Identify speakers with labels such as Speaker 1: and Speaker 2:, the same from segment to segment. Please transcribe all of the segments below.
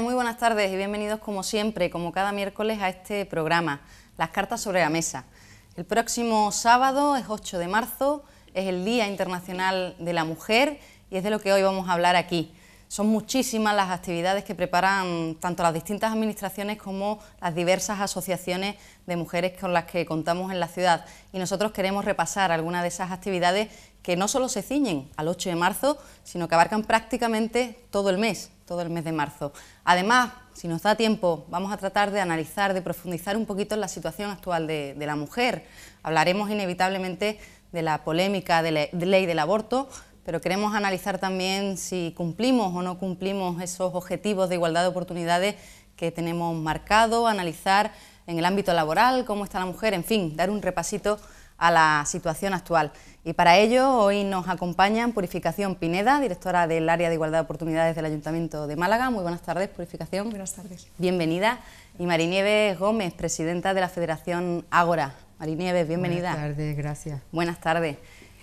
Speaker 1: Muy buenas tardes y bienvenidos como siempre, como cada miércoles, a este programa, Las Cartas sobre la Mesa. El próximo sábado es 8 de marzo, es el Día Internacional de la Mujer y es de lo que hoy vamos a hablar aquí. Son muchísimas las actividades que preparan tanto las distintas administraciones como las diversas asociaciones de mujeres con las que contamos en la ciudad y nosotros queremos repasar algunas de esas actividades que no solo se ciñen al 8 de marzo, sino que abarcan prácticamente todo el mes, todo el mes de marzo. Además, si nos da tiempo, vamos a tratar de analizar, de profundizar un poquito en la situación actual de, la mujer. Hablaremos inevitablemente de la polémica de la ley del aborto, pero queremos analizar también si cumplimos o no cumplimos esos objetivos de igualdad de oportunidades que tenemos marcado, analizar en el ámbito laboral cómo está la mujer, en fin, dar un repasito a la situación actual. Y para ello hoy nos acompañan Purificación Pineda, directora del Área de Igualdad de Oportunidades del Ayuntamiento de Málaga. Muy buenas tardes, Purificación. Buenas tardes. Bienvenida. Y Nieves Gómez, presidenta de la Federación Ágora. Nieves bienvenida. Buenas tardes, gracias. Buenas tardes.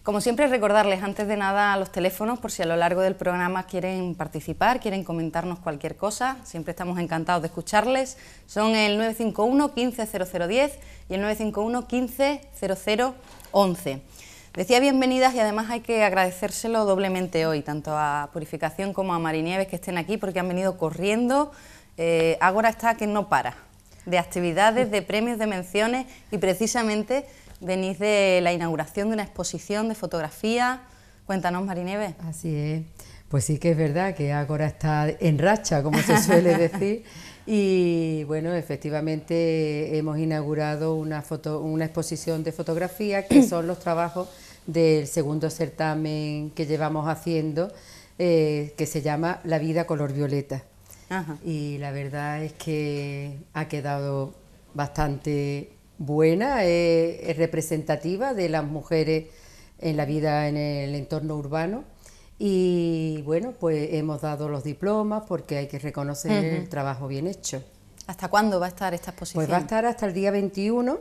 Speaker 1: Como siempre, recordarles antes de nada los teléfonos por si a lo largo del programa quieren participar, quieren comentarnos cualquier cosa. Siempre estamos encantados de escucharles. Son el 951 150010 y el 951 150011. Decía bienvenidas y además hay que agradecérselo doblemente hoy, tanto a Purificación como a Marinieves que estén aquí porque han venido corriendo. Eh, está que no para, de actividades, de premios, de menciones y precisamente venís de la inauguración de una exposición de fotografía. Cuéntanos, Marineve.
Speaker 2: Así es. Pues sí que es verdad que ahora está en racha, como se suele decir. y bueno, efectivamente hemos inaugurado una, exposición de fotografía que son los trabajos del segundo certamen que llevamos haciendo, eh, que se llama La vida color violeta. Y la verdad es que ha quedado bastante buena, eh, es, representativa de las mujeres en la vida en el entorno urbano. Y bueno, pues hemos dado los diplomas porque hay que reconocer el trabajo bien hecho. ¿Hasta cuándo va a estar esta exposición? Pues va a estar hasta el día 21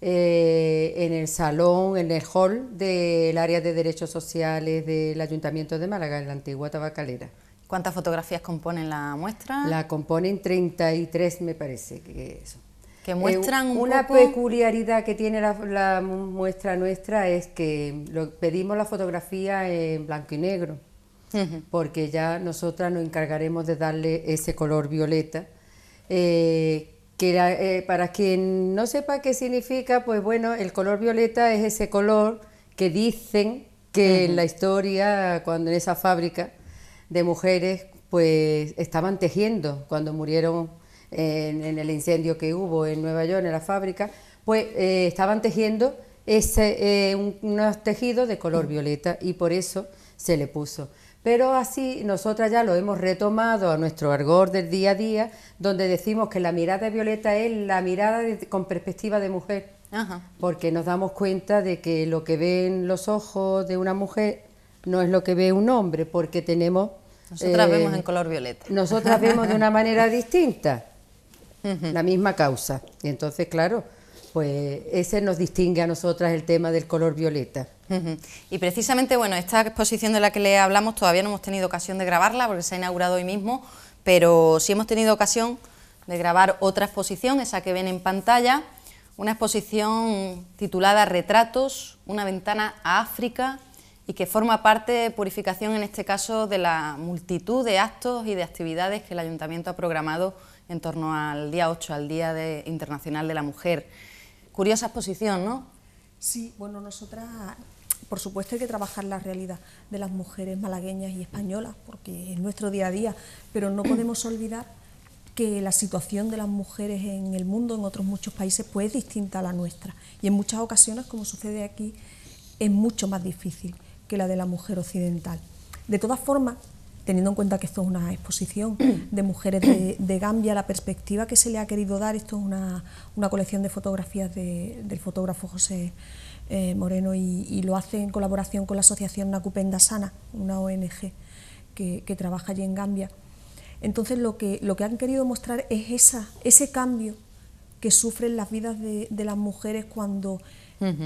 Speaker 2: eh, en el salón, en el hall del área de derechos sociales del Ayuntamiento de Málaga, en la antigua tabacalera.
Speaker 1: ¿Cuántas fotografías componen la muestra? La
Speaker 2: componen 33, me parece que eso. Que eh, muestran una peculiaridad que tiene la, muestra nuestra es que pedimos la fotografía en blanco y negro, porque ya nosotras nos encargaremos de darle ese color violeta. Eh, que eh, para quien no sepa qué significa, pues bueno, el color violeta es ese color que dicen que en la historia, cuando en esa fábrica de mujeres, pues estaban tejiendo cuando murieron en, el incendio que hubo en Nueva York, en la fábrica, pues eh, estaban tejiendo ese, eh, unos tejidos de color violeta y por eso se le puso. Pero así nosotras ya lo hemos retomado a nuestro argor del día a día, donde decimos que la mirada violeta es la mirada con perspectiva de mujer, porque nos damos cuenta de que lo que ven los ojos de una mujer no es lo que ve un hombre, porque tenemos... Nosotras vemos eh, en
Speaker 1: color violeta. Nosotras vemos de una manera
Speaker 2: distinta la misma causa. Y entonces, claro, pues ese nos distingue a nosotras el tema del color violeta.
Speaker 1: Y precisamente, bueno, esta exposición de la que le hablamos todavía no hemos tenido ocasión de grabarla porque se ha inaugurado hoy mismo, pero sí hemos tenido ocasión de grabar otra exposición, esa que ven en pantalla, una exposición titulada Retratos, una ventana a África y que forma parte de Purificación, en este caso, de la multitud de actos y de actividades que el Ayuntamiento ha programado en torno al día 8, al Día de, Internacional de la Mujer. Curiosa exposición, ¿no?
Speaker 3: Sí, bueno, nosotras, por supuesto, hay que trabajar la realidad de las mujeres malagueñas y españolas, porque es nuestro día a día, pero no podemos olvidar que la situación de las mujeres en el mundo, en otros muchos países, pues es distinta a la nuestra. Y en muchas ocasiones, como sucede aquí, es mucho más difícil que la de la mujer occidental. De todas formas, teniendo en cuenta que esto es una exposición de mujeres de, Gambia, la perspectiva que se le ha querido dar, esto es una, colección de fotografías del fotógrafo José eh, Moreno y, lo hace en colaboración con la asociación Nacupenda Sana, una ONG que, trabaja allí en Gambia. Entonces lo que, lo que han querido mostrar es esa, ese cambio que sufren las vidas de, las mujeres cuando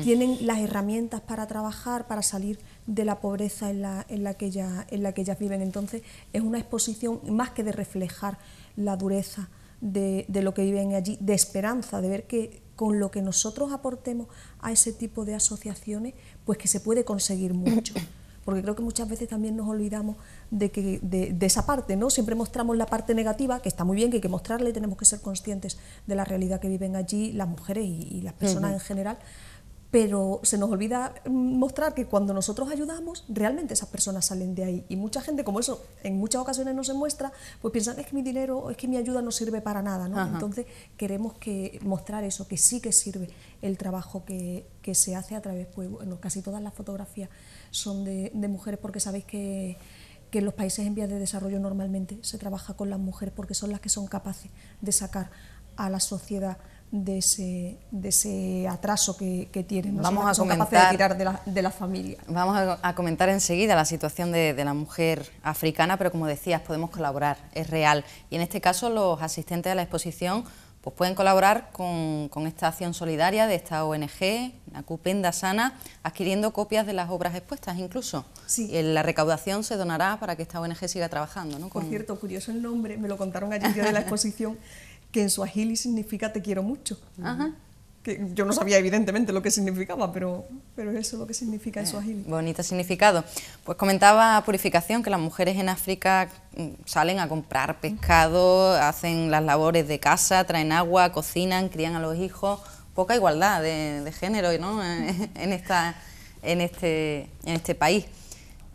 Speaker 3: tienen las herramientas para trabajar, para salir de la pobreza en la, en la, que, ya en la que ellas viven. Entonces es una exposición más que de reflejar la dureza de, de lo que viven allí, de esperanza, de ver que con lo que nosotros aportemos a ese tipo de asociaciones, pues que se puede conseguir mucho. Porque creo que muchas veces también nos olvidamos de, que, de, esa parte, ¿no? Siempre mostramos la parte negativa, que está muy bien, que hay que mostrarle, tenemos que ser conscientes de la realidad que viven allí las mujeres y, las personas en general, pero se nos olvida mostrar que cuando nosotros ayudamos, realmente esas personas salen de ahí. Y mucha gente, como eso en muchas ocasiones no se muestra, pues piensan es que mi dinero, es que mi ayuda no sirve para nada. ¿no? Entonces queremos que mostrar eso, que sí que sirve el trabajo que, se hace a través, pues bueno, casi todas las fotografías son de, mujeres porque sabéis que que en los países en vías de desarrollo normalmente se trabaja con las mujeres porque son las que son capaces de sacar a la sociedad de ese, ese atraso que, tienen. vamos son a de tirar
Speaker 1: de la, familia. Vamos a, comentar enseguida la situación de, la mujer africana, pero como decías, podemos colaborar, es real. Y en este caso los asistentes a la exposición pues pueden colaborar con, esta acción solidaria de esta ONG, la CUPENDA Sana, adquiriendo copias de las obras expuestas incluso. La recaudación se donará para que esta ONG siga trabajando. Por cierto,
Speaker 3: curioso el nombre, me lo contaron ayer de la exposición que en suajili significa te quiero mucho. Que yo no sabía evidentemente lo que significaba, pero, eso es lo que significa en eh, suajili. bonito significado. Pues comentaba
Speaker 1: Purificación que las mujeres en África mm, salen a comprar pescado, hacen las labores de casa, traen agua, cocinan, crían a los hijos. Poca igualdad de, género ¿no? en, esta, en, este, este país.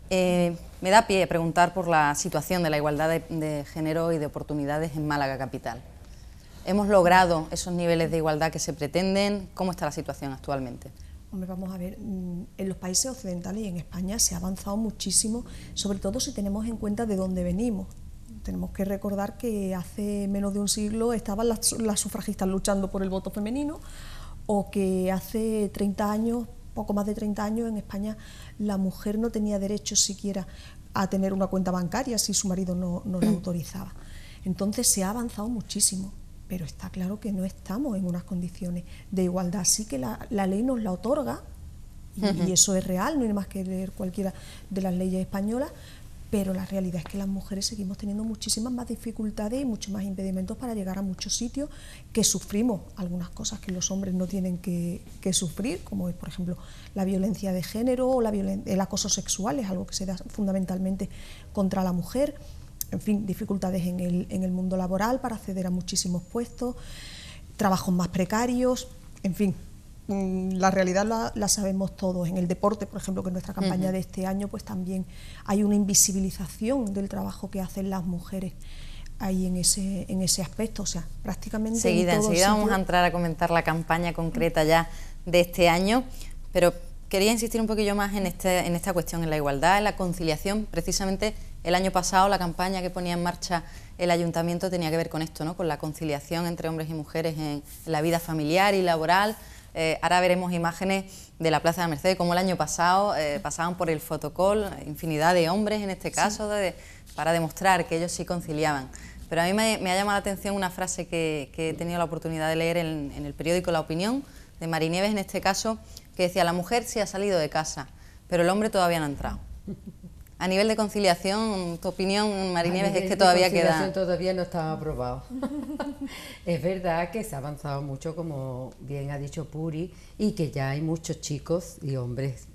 Speaker 1: Eh, me da pie preguntar por la situación de la igualdad de género y de oportunidades en Málaga Capital. ¿Hemos logrado esos niveles de igualdad que se pretenden? ¿Cómo está la situación actualmente?
Speaker 3: Hombre, vamos a ver, mm, en los países occidentales y en España se ha avanzado muchísimo, sobre todo si tenemos en cuenta de dónde venimos. Tenemos que recordar que hace menos de un siglo estaban las, sufragistas luchando por el voto femenino o que hace 30 años, poco más de 30 años, en España la mujer no tenía derecho siquiera a tener una cuenta bancaria si su marido no la autorizaba. Entonces se ha avanzado muchísimo pero está claro que no estamos en unas condiciones de igualdad. Sí que la, ley nos la otorga, y, eso es real, no hay más que leer cualquiera de las leyes españolas, pero la realidad es que las mujeres seguimos teniendo muchísimas más dificultades y muchos más impedimentos para llegar a muchos sitios que sufrimos algunas cosas que los hombres no tienen que, que sufrir, como es, por ejemplo, la violencia de género o la el acoso sexual, es algo que se da fundamentalmente contra la mujer en fin, dificultades en el, en el mundo laboral para acceder a muchísimos puestos, trabajos más precarios, en fin, mm, la realidad la, sabemos todos. En el deporte, por ejemplo, que en nuestra campaña de este año, pues también hay una invisibilización del trabajo que hacen las mujeres ahí en ese, en ese aspecto. O sea, prácticamente. Seguida, enseguida vamos a
Speaker 1: entrar a comentar la campaña concreta ya de este año, pero quería insistir un poquillo más este, en, esta cuestión, en la igualdad, en la conciliación. Precisamente el año pasado la campaña que ponía en marcha el ayuntamiento tenía que ver con esto, ¿no? con la conciliación entre hombres y mujeres en, la vida familiar y laboral. Eh, ahora veremos imágenes de la Plaza de la Merced, como el año pasado eh, pasaban por el fotocol infinidad de hombres en este caso, para demostrar que ellos sí conciliaban. Pero a mí me, ha llamado la atención una frase que, he tenido la oportunidad de leer en, el periódico La Opinión, de Nieves en este caso, que decía, la mujer sí ha salido de casa, pero el hombre todavía no ha entrado. A nivel de conciliación, tu opinión, Marinieves, es que todavía queda...
Speaker 2: todavía no está aprobado. es verdad que se ha avanzado mucho, como bien ha dicho Puri, y que ya hay muchos chicos y hombres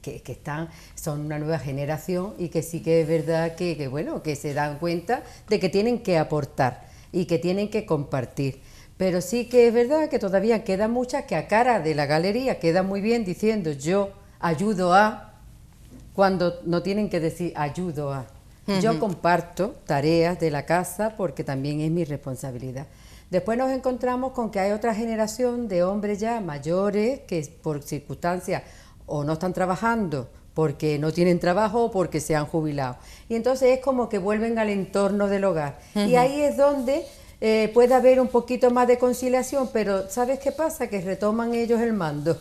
Speaker 2: que, están, son una nueva generación y que sí que es verdad que, que, bueno, que se dan cuenta de que tienen que aportar y que tienen que compartir. Pero sí que es verdad que todavía quedan muchas que a cara de la galería queda muy bien diciendo yo ayudo a, cuando no tienen que decir ayudo a. Yo comparto tareas de la casa porque también es mi responsabilidad. Después nos encontramos con que hay otra generación de hombres ya mayores que por circunstancias o no están trabajando porque no tienen trabajo o porque se han jubilado. Y entonces es como que vuelven al entorno del hogar. Y ahí es donde eh, puede haber un poquito más de conciliación, pero ¿sabes qué pasa? Que retoman ellos el mando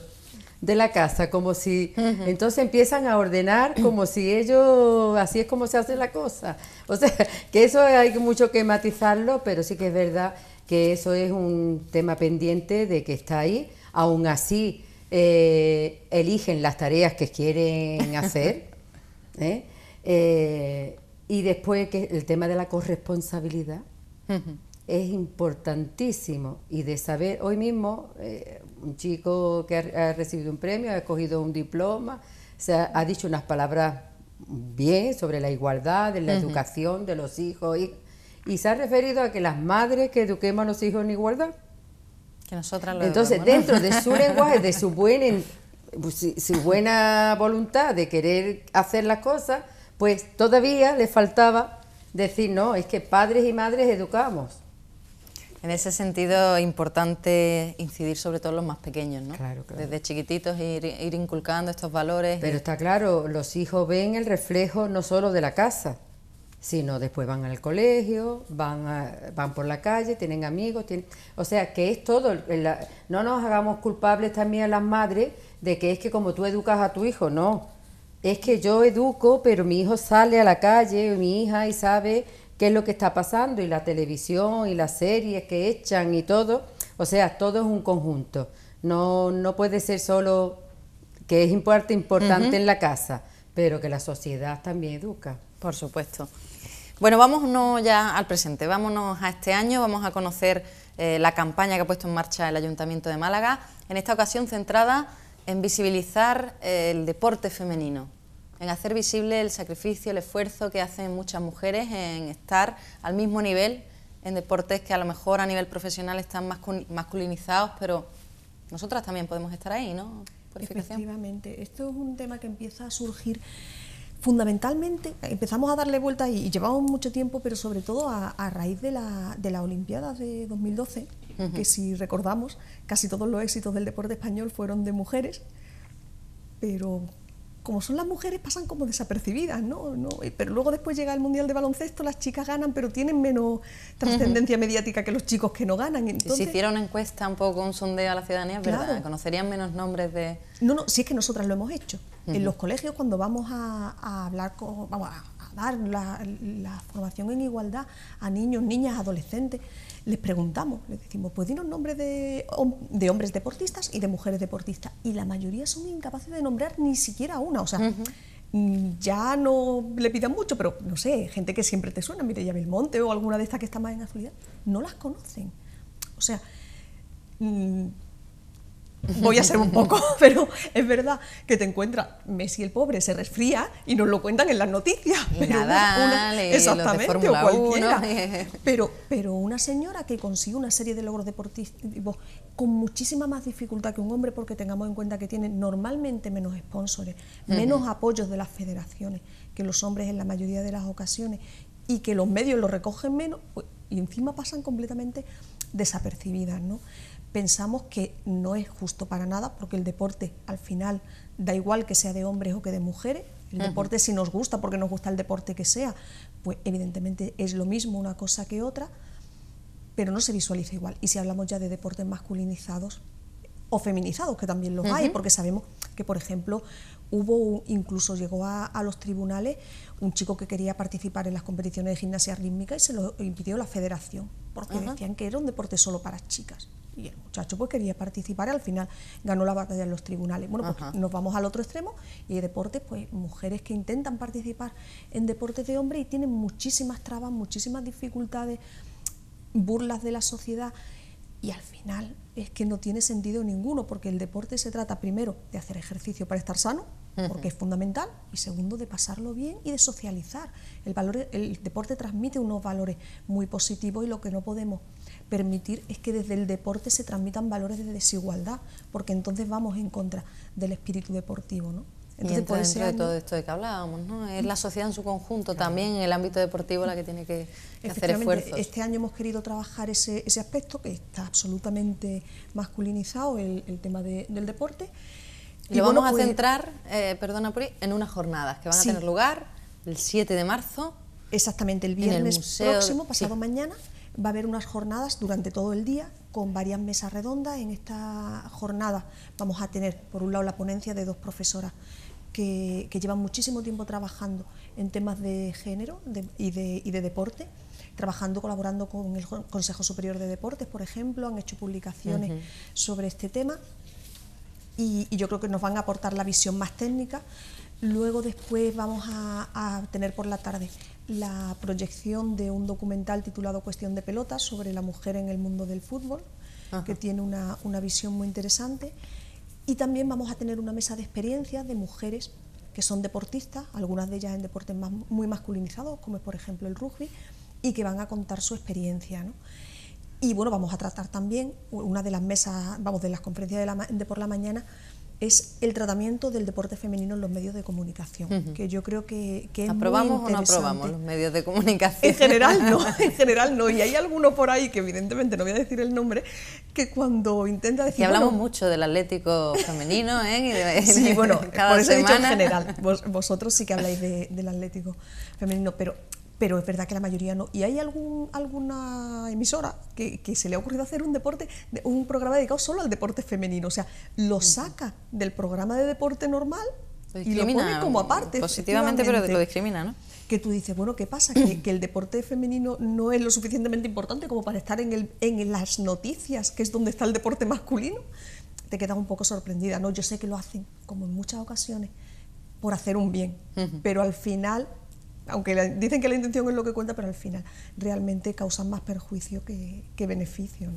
Speaker 2: de la casa, como si, entonces empiezan a ordenar como si ellos, así es como se hace la cosa. O sea, que eso hay mucho que matizarlo, pero sí que es verdad que eso es un tema pendiente de que está ahí. Aún así, eh, eligen las tareas que quieren hacer. ¿eh? y después que el tema de la corresponsabilidad es importantísimo y de saber, hoy mismo eh, un chico que ha, recibido un premio, ha cogido un diploma, se ha, dicho unas palabras bien sobre la igualdad, de la educación de los hijos y, se ha referido a que las madres que eduquemos a los hijos en igualdad.
Speaker 1: Que nosotras lo Entonces, dentro de su lenguaje, de
Speaker 2: su, buen, su buena voluntad de querer hacer las cosas, pues
Speaker 1: todavía le faltaba decir, no, es que padres y madres educamos. En ese sentido, es importante incidir sobre todo los más pequeños, ¿no? Claro, claro. Desde chiquititos ir, ir, inculcando estos valores. Pero eh. está claro, los hijos ven el reflejo no solo
Speaker 2: de la casa, sino después van al colegio, van, a, van por la calle, tienen amigos, o sea, que es todo. no nos hagamos culpables también a las madres de que es que como tú educas a tu hijo, no. Es que yo educo, pero mi hijo sale a la calle, mi hija, y sabe qué es lo que está pasando y la televisión y las series que echan y todo. O sea, todo es un conjunto. No, no puede ser solo que es importante, importante en la casa, pero que la sociedad también educa.
Speaker 1: Por supuesto. Bueno, vámonos ya al presente, vámonos a este año, vamos a conocer eh, la campaña que ha puesto en marcha el Ayuntamiento de Málaga, en esta ocasión centrada en visibilizar eh, el deporte femenino en hacer visible el sacrificio, el esfuerzo que hacen muchas mujeres en estar al mismo nivel en deportes que a lo mejor a nivel profesional están masculinizados, pero nosotras también podemos estar ahí, ¿no?
Speaker 3: Efectivamente, esto es un tema que empieza a surgir fundamentalmente empezamos a darle vuelta y, llevamos mucho tiempo, pero sobre todo a, raíz de la, de Olimpiada de 2012, que si recordamos, casi todos los éxitos del deporte español fueron de mujeres, pero como son las mujeres, pasan como desapercibidas, ¿no? ¿no? Eh, pero luego después llega el Mundial de Baloncesto, las chicas ganan, pero tienen menos trascendencia mediática que los chicos que no ganan. si se hiciera
Speaker 1: una encuesta, un poco un sondeo a la ciudadanía, ¿verdad? ¿Conocerían menos nombres de...?
Speaker 3: No, no, si es que nosotras lo hemos hecho. En los colegios, cuando vamos a, hablar con la, formación en igualdad a niños, niñas, adolescentes, les preguntamos, les decimos, pues dinos nombres de, hombres deportistas y de mujeres deportistas. Y la mayoría son incapaces de nombrar ni siquiera una. O sea, mm, ya no le pidan mucho, pero no sé, gente que siempre te suena, el Belmonte o alguna de estas que está más en actualidad, no las conocen. O sea, mm,
Speaker 4: voy a ser un poco, pero
Speaker 3: es verdad que te encuentras, Messi el pobre, se resfría y nos lo cuentan en las noticias. Pero exactamente, o Pero, una señora que consigue una serie de logros deportivos con muchísima más dificultad que un hombre, porque tengamos en cuenta que tiene normalmente menos sponsores, menos apoyos de las federaciones que los hombres en la mayoría de las ocasiones y que los medios lo recogen menos, pues, y encima pasan completamente desapercibidas, ¿no? pensamos que no es justo para nada, porque el deporte al final da igual que sea de hombres o que de mujeres, el deporte si nos gusta, porque nos gusta el deporte que sea, pues evidentemente es lo mismo una cosa que otra, pero no se visualiza igual. Y si hablamos ya de deportes masculinizados o feminizados, que también los hay, porque sabemos que, por ejemplo, hubo incluso llegó a, los tribunales un chico que quería participar en las competiciones de gimnasia rítmica y se lo impidió la federación, porque decían que era un deporte solo para chicas. Y el muchacho pues quería participar y al final ganó la batalla en los tribunales. Bueno, pues nos vamos al otro extremo y hay deportes, pues mujeres que intentan participar en deportes de hombres y tienen muchísimas trabas, muchísimas dificultades, burlas de la sociedad y al final es que no tiene sentido ninguno porque el deporte se trata primero de hacer ejercicio para estar sano, porque es fundamental, y segundo, de pasarlo bien y de socializar. El, valor, el deporte transmite unos valores muy positivos y lo que no podemos permitir es que desde el deporte se transmitan valores de desigualdad, porque entonces vamos en contra del espíritu deportivo, ¿no? Entonces, y todo esto
Speaker 1: de que hablábamos, ¿no? Es mm. la sociedad en su conjunto, también en el ámbito deportivo la que tiene que, hacer esfuerzos. Este
Speaker 3: año hemos querido trabajar ese, aspecto que está absolutamente masculinizado, el, tema del deporte. Y lo vamos a pues, centrar,
Speaker 1: eh, perdona Puri, en unas jornadas que van a tener lugar el 7
Speaker 3: de marzo. Exactamente, el viernes próximo, pasado mañana Va a haber unas jornadas durante todo el día con varias mesas redondas. En esta jornada vamos a tener, por un lado, la ponencia de dos profesoras que, llevan muchísimo tiempo trabajando en temas de género y, de, deporte trabajando, colaborando con el Consejo Superior de Deportes, por ejemplo, han hecho publicaciones sobre este tema y, yo creo que nos van a aportar la visión más técnica. Luego después vamos a tener por la tarde la proyección de un documental titulado Cuestión de Pelotas sobre la mujer en el mundo del fútbol, que tiene una, visión muy interesante. Y también vamos a tener una mesa de experiencias de mujeres que son deportistas, algunas de ellas en deportes muy masculinizados, como es por ejemplo el rugby, y que van a contar su experiencia. Y bueno, vamos a tratar también una de las mesas, vamos, de las conferencias de, la, de por la mañana, es el tratamiento del deporte femenino en los medios de comunicación, que yo creo que, que ¿Aprobamos o no aprobamos los medios de comunicación? En general no, en general no, y hay alguno por ahí, que evidentemente no voy a decir el nombre, que cuando intenta decir... Y hablamos
Speaker 1: mucho del atlético femenino, ¿eh?
Speaker 3: sí, bueno, cada por eso semana. en general, vosotros sí que habláis del atlético femenino, pero pero es verdad que la mayoría no. ¿Y hay algún, alguna emisora que, se le ha ocurrido hacer un deporte, un programa dedicado solo al deporte femenino? O sea, lo saca del programa de deporte normal y lo pone como mm, aparte. Positivamente, pero lo discrimina, ¿no? Que tú dices, bueno, ¿qué pasa? Que, el deporte femenino no es lo suficientemente importante como para estar en, el, en las noticias, que es donde está el deporte masculino. Te quedas un poco sorprendida, ¿no? Yo sé que lo hacen, como en muchas ocasiones, por hacer un bien, pero al final aunque dicen que la intención es lo que cuenta, pero al final realmente causan más perjuicio que, beneficio.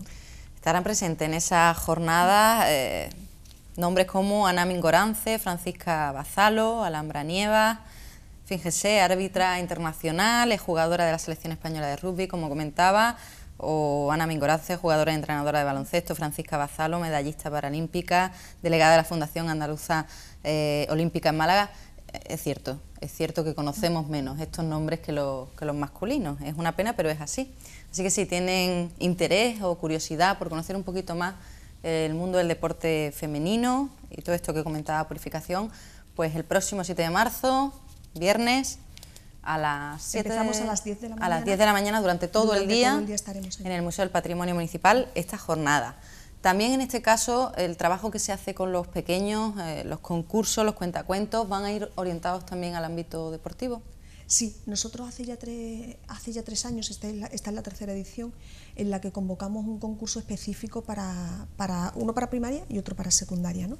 Speaker 1: Estarán presentes en esa jornada eh, nombres como Ana Mingorance, Francisca Bazalo, Alhambra Nieva, fíjese, árbitra internacional, es jugadora de la selección española de rugby, como comentaba, o Ana Mingorance, jugadora y entrenadora de baloncesto, Francisca Bazalo, medallista paralímpica, delegada de la Fundación Andaluza eh, Olímpica en Málaga es cierto, es cierto que conocemos menos estos nombres que, que, los masculinos. Es una pena, pero es así. Así que si tienen interés o curiosidad por conocer un poquito más el mundo del deporte femenino y todo esto que comentaba Purificación, pues el próximo 7 de marzo, viernes, a las, Empezamos a las
Speaker 3: 10 de la mañana. A las de la mañana
Speaker 1: durante todo, el, día, en el Museo del Patrimonio Municipal esta jornada. También en este caso el trabajo que se hace con los pequeños,
Speaker 3: eh, los concursos, los cuentacuentos, van a ir orientados también al ámbito deportivo. Sí, nosotros hace ya tres, hace ya tres años, esta es, la, tercera edición, en la que convocamos un concurso específico para, para uno para primaria y otro para secundaria. ¿no?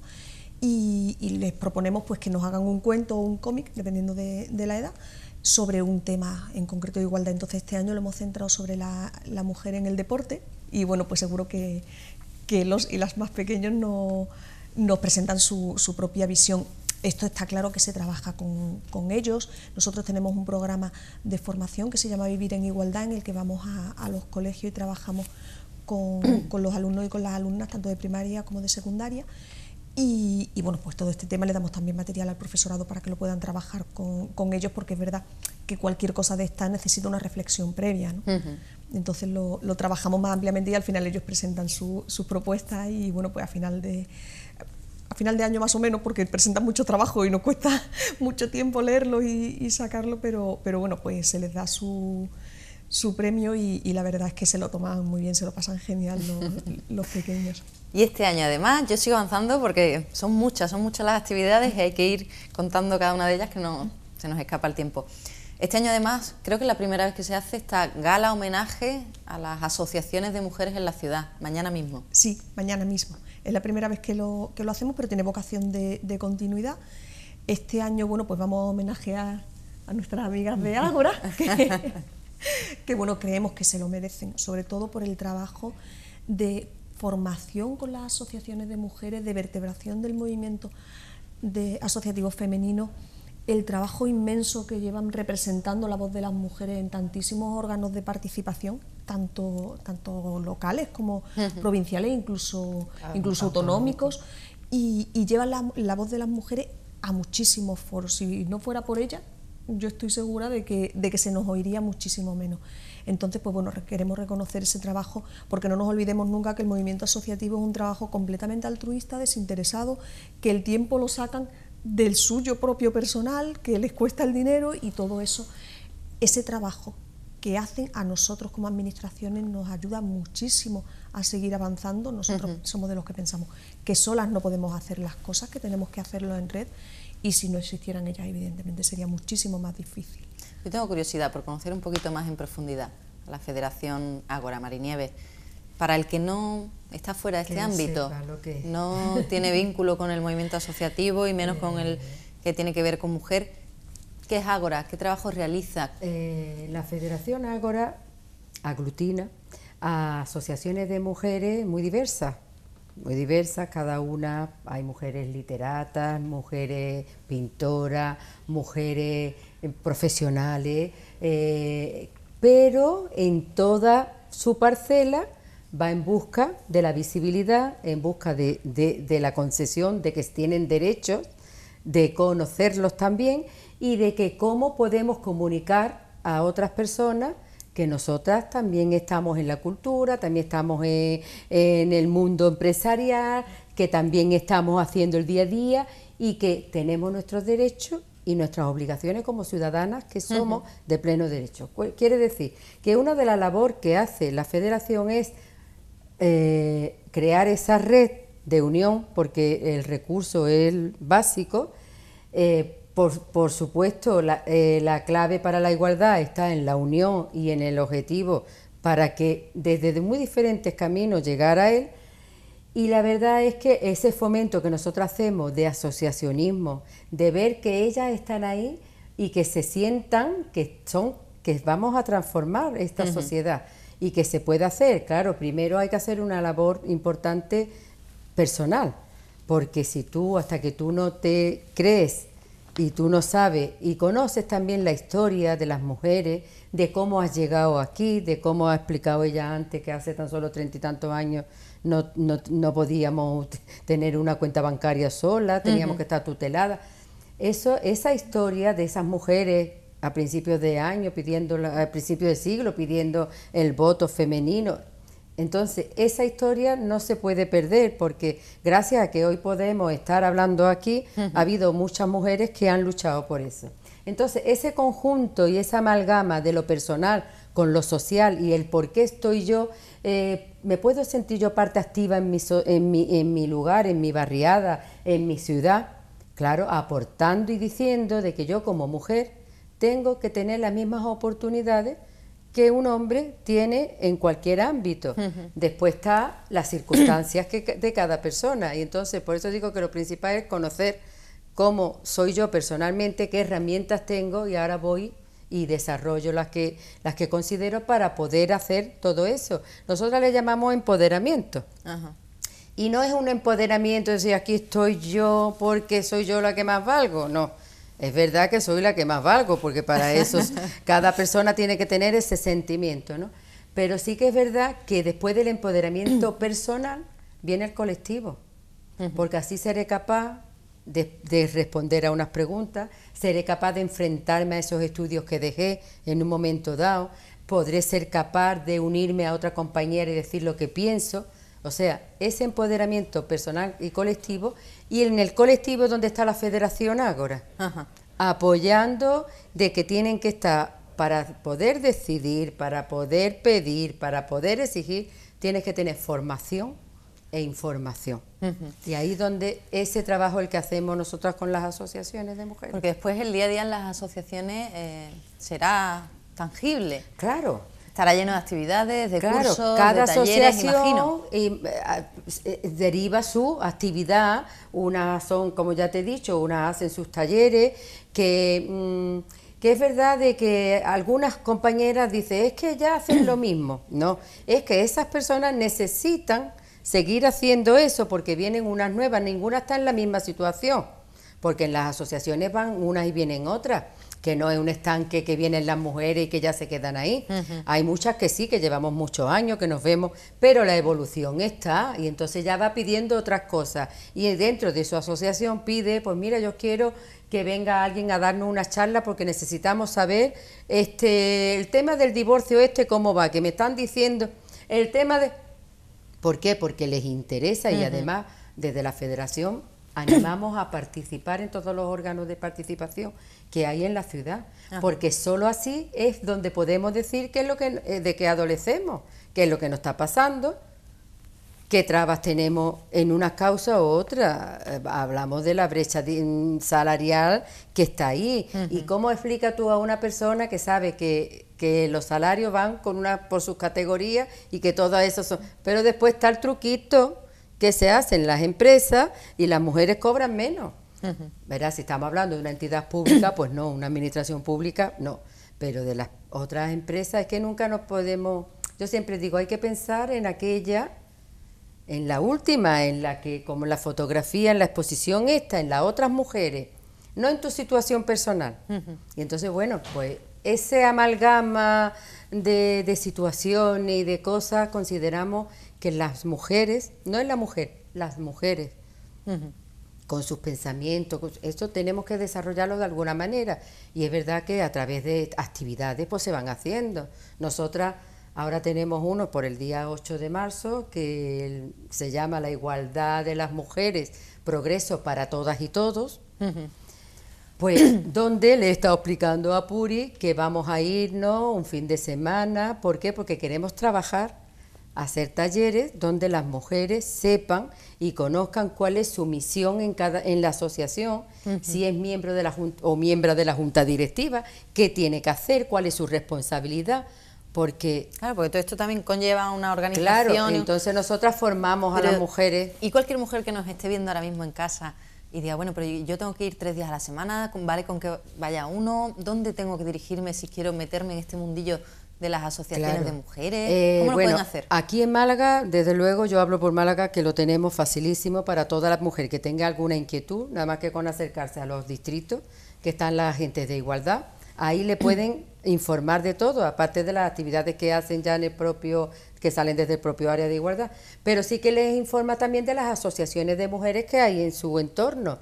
Speaker 3: Y, les proponemos pues, que nos hagan un cuento o un cómic, dependiendo de, de, la edad, sobre un tema en concreto de igualdad. Entonces este año lo hemos centrado sobre la, la mujer en el deporte y bueno, pues seguro que, que los y las más pequeños no, nos presentan su, propia visión. Esto está claro que se trabaja con, ellos. Nosotros tenemos un programa de formación que se llama Vivir en Igualdad, en el que vamos a, los colegios y trabajamos con, los alumnos y con las alumnas, tanto de primaria como de secundaria, y, bueno, pues todo este tema le damos también material al profesorado para que lo puedan trabajar con, ellos, porque es verdad que cualquier cosa de esta necesita una reflexión previa. ¿no? Entonces lo, trabajamos más ampliamente y al final ellos presentan sus propuestas y bueno, pues a final de final de año más o menos, porque presentan mucho trabajo y nos cuesta mucho tiempo leerlo y, y sacarlo, pero, pero bueno, pues se les da su, su premio y, la verdad es que se lo toman muy bien, se lo pasan genial los, pequeños.
Speaker 1: Y este año además yo sigo avanzando porque son muchas, son muchas las actividades y hay que ir contando cada una de ellas que no, se nos escapa el tiempo. Este año además creo que es la primera vez que se hace esta gala homenaje a las asociaciones de mujeres
Speaker 3: en la ciudad, mañana mismo. Sí, mañana mismo. Es la primera vez que lo, que lo hacemos, pero tiene vocación de, de continuidad. Este año, bueno, pues vamos a homenajear a nuestras amigas de Ágora, que, que bueno, creemos que se lo merecen, sobre todo por el trabajo de formación con las asociaciones de mujeres, de vertebración del movimiento de asociativo femenino, el trabajo inmenso que llevan representando la voz de las mujeres en tantísimos órganos de participación, tanto, tanto locales como provinciales, incluso, ah, incluso autonómicos, y, llevan la, voz de las mujeres a muchísimos foros. Si no fuera por ellas, yo estoy segura de que, se nos oiría muchísimo menos. Entonces, pues bueno, queremos reconocer ese trabajo porque no nos olvidemos nunca que el movimiento asociativo es un trabajo completamente altruista, desinteresado, que el tiempo lo sacan del suyo propio personal, que les cuesta el dinero y todo eso. Ese trabajo que hacen a nosotros como administraciones nos ayuda muchísimo a seguir avanzando. Nosotros somos de los que pensamos que solas no podemos hacer las cosas, que tenemos que hacerlo en red y si no existieran ellas, evidentemente sería muchísimo más difícil. Yo
Speaker 1: tengo curiosidad por conocer un poquito más en profundidad a la Federación Ágora Marinieves. Para el que no está fuera de este ámbito, no tiene vínculo con el movimiento asociativo y menos con el eh. que tiene que ver con mujer, ¿qué es Ágora? ¿Qué trabajo realiza? Eh, la Federación Ágora
Speaker 2: aglutina a asociaciones de mujeres muy diversas, muy diversas, cada una, hay mujeres literatas, mujeres pintoras, mujeres eh, profesionales, eh, pero en toda su parcela va en busca de la visibilidad, en busca de la concesión, de que tienen derechos, de conocerlos también y de que cómo podemos comunicar a otras personas que nosotras también estamos en la cultura, también estamos en, el mundo empresarial, que también estamos haciendo el día a día y que tenemos nuestros derechos y nuestras obligaciones como ciudadanas que somos de pleno derecho. Quiere decir que una de las labores que hace la federación es eh, crear esa red de unión, porque el recurso es básico, eh, por, supuesto, eh, la, clave para la igualdad está en la unión y en el objetivo para que desde muy diferentes caminos llegar a él. Y la verdad es que ese fomento que nosotros hacemos de asociacionismo, de ver que ellas están ahí y que se sientan que son que vamos a transformar esta sociedad y que se puede hacer. Claro, primero hay que hacer una labor importante personal, porque si tú, hasta que tú no te crees y tú no sabes y conoces también la historia de las mujeres, de cómo has llegado aquí, de cómo ha explicado ella antes que hace tan solo treinta y tantos años no, podíamos tener una cuenta bancaria sola, teníamos que estar tuteladas. Eso, esa historia de esas mujeres a principios de año, pidiendo, a principios de siglo, pidiendo el voto femenino, entonces, esa historia no se puede perder porque gracias a que hoy podemos estar hablando aquí, ha habido muchas mujeres que han luchado por eso. Entonces, ese conjunto y esa amalgama de lo personal con lo social y el por qué estoy yo, eh, me puedo sentir yo parte activa en mi, en mi lugar, en mi barriada, en mi ciudad, claro, aportando y diciendo de que yo como mujer tengo que tener las mismas oportunidades que un hombre tiene en cualquier ámbito. Después está las circunstancias que, de cada persona. Y entonces, por eso digo que lo principal es conocer cómo soy yo personalmente, qué herramientas tengo y ahora voy y desarrollo las que, las que considero para poder hacer todo eso. Nosotras le llamamos empoderamiento. Y no es un empoderamiento de decir aquí estoy yo porque soy yo la que más valgo, no es verdad que soy la que más valgo, porque para eso cada persona tiene que tener ese sentimiento, ¿no? Pero sí que es verdad que después del empoderamiento personal viene el colectivo, porque así seré capaz de, de, responder a unas preguntas, seré capaz de enfrentarme a esos estudios que dejé en un momento dado, podré ser capaz de unirme a otra compañera y decir lo que pienso. O sea, ese empoderamiento personal y colectivo y en el colectivo donde está la Federación Ágora, apoyando de que tienen que estar para poder decidir, para poder pedir, para poder exigir, tienes que tener formación e información. Y ahí donde ese trabajo el que hacemos
Speaker 1: nosotras con las asociaciones de mujeres. Porque después el día a día en las asociaciones eh, será tangible. Claro, Estará lleno de actividades, de cursos, cada de talleres, asociación eh,
Speaker 2: eh, deriva su actividad, unas son, como ya te he dicho, unas hacen sus talleres, que, mm, que es verdad de que algunas compañeras dicen, es que ya hacen lo mismo, no, es que esas personas necesitan seguir haciendo eso porque vienen unas nuevas, ninguna está en la misma situación, porque en las asociaciones van unas y vienen otras que no es un estanque que vienen las mujeres y que ya se quedan ahí. Hay muchas que sí, que llevamos muchos años, que nos vemos, pero la evolución está y entonces ya va pidiendo otras cosas. Y dentro de su asociación pide, pues mira, yo quiero que venga alguien a darnos una charla porque necesitamos saber este el tema del divorcio este cómo va, que me están diciendo el tema de ¿Por qué? Porque les interesa y además desde la federación animamos a participar en todos los órganos de participación que hay en la ciudad, ah. porque solo así es donde podemos decir qué es lo que eh, de qué adolecemos, qué es lo que nos está pasando, qué trabas tenemos en una causa u otra. Eh, hablamos de la brecha mm, salarial que está ahí. ¿Y cómo explica tú a una persona que sabe que, que, los salarios van con una por sus categorías y que todo eso son... Pero después está el truquito que se hace en las empresas y las mujeres cobran menos. Verás, Si estamos hablando de una entidad pública, pues no, una administración pública, no. Pero de las otras empresas es que nunca nos podemos... Yo siempre digo, hay que pensar en aquella, en la última, en la que, como la fotografía, en la exposición esta, en las otras mujeres, no en tu situación personal. Y entonces, bueno, pues ese amalgama de, situaciones y de cosas, consideramos que las mujeres, no es la mujer, las mujeres, con sus pensamientos, esto tenemos que desarrollarlo de alguna manera. Y es verdad que a través de actividades pues se van haciendo. Nosotras ahora tenemos uno por el día 8 de marzo que se llama La igualdad de las mujeres, progreso para todas y todos. Pues donde le he estado explicando a Puri que vamos a irnos un fin de semana, ¿por qué? Porque queremos trabajar, hacer talleres donde las mujeres sepan y conozcan cuál es su misión en cada en la asociación, si es miembro de la o miembro de la junta directiva, qué tiene que hacer, cuál
Speaker 1: es su responsabilidad. Porque, claro, porque todo esto también conlleva una organización. Claro, entonces nosotras
Speaker 2: formamos a las mujeres.
Speaker 1: Y cualquier mujer que nos esté viendo ahora mismo en casa, y diga, bueno, pero yo tengo que ir tres días a la semana, ¿vale con que vaya uno? ¿Dónde tengo que dirigirme si quiero meterme en este mundillo de las asociaciones de mujeres? Eh, ¿Cómo lo bueno, pueden
Speaker 2: hacer? Aquí en Málaga, desde luego, yo hablo por Málaga, que lo tenemos facilísimo para toda la mujer que tenga alguna inquietud, nada más que con acercarse a los distritos, que están las agentes de igualdad, ahí le pueden informar de todo, aparte de las actividades que hacen ya en el propio, que salen desde el propio área de igualdad, pero sí que les informa también de las asociaciones de mujeres que hay en su entorno.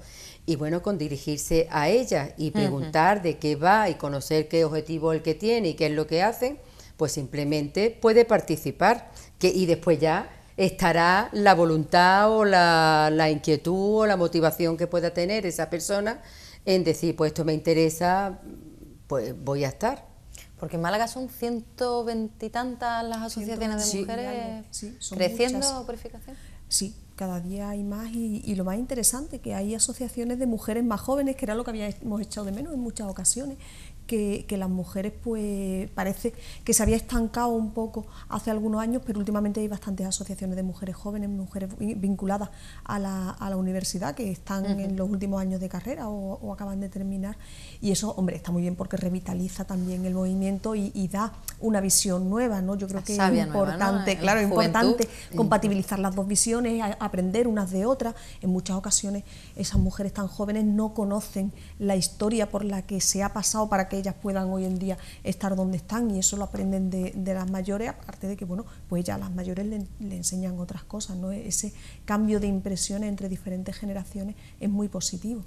Speaker 2: Y bueno, con dirigirse a ellas y preguntar de qué va y conocer qué objetivo el que tiene y qué es lo que hacen, pues simplemente puede participar que, y después ya estará la voluntad o la, la inquietud o la motivación que pueda tener esa persona en decir, pues esto me interesa, pues voy a estar.
Speaker 3: Porque en Málaga son ciento veintitantas las asociaciones de mujeres creciendo purificación. Sí, cada día hay más y, lo más interesante que hay asociaciones de mujeres más jóvenes, que era lo que habíamos echado de menos en muchas ocasiones, que, las mujeres pues parece que se había estancado un poco hace algunos años, pero últimamente hay bastantes asociaciones de mujeres jóvenes, mujeres vinculadas a la, universidad que están en los últimos años de carrera o, acaban de terminar y eso, hombre, está muy bien porque revitaliza también el movimiento y, da una visión nueva, ¿no? Yo creo que es importante, claro, importante compatibilizar las dos visiones, aprender unas de otras. En muchas ocasiones esas mujeres tan jóvenes no conocen la historia por la que se ha pasado para que ellas puedan hoy en día estar donde están y eso lo aprenden de, las mayores, aparte de que, bueno, pues ya las mayores le, enseñan otras cosas, ¿no? Ese cambio de impresiones entre diferentes generaciones es muy positivo.